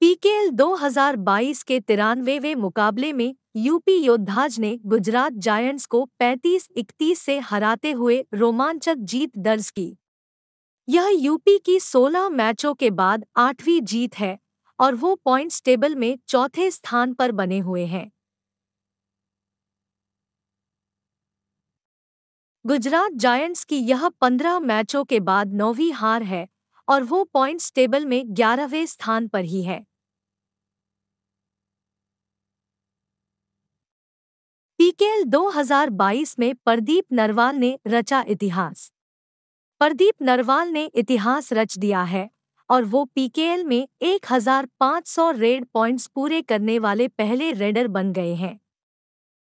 PKL 2022 के तिरानवेवे मुकाबले में यूपी योद्धाज ने गुजरात जायंट्स को 35-31 से हराते हुए रोमांचक जीत दर्ज की यह यूपी की 16 मैचों के बाद आठवीं जीत है और वो पॉइंट्स टेबल में चौथे स्थान पर बने हुए हैं गुजरात जायंट्स की यह 15 मैचों के बाद नौवीं हार है और वो पॉइंट्स टेबल में ग्यारहवें स्थान पर ही है पीकेएल 2022 में प्रदीप नरवाल ने रचा इतिहास प्रदीप नरवाल ने इतिहास रच दिया है और वो पीकेएल में 1500 रेड पॉइंट्स पूरे करने वाले पहले रेडर बन गए हैं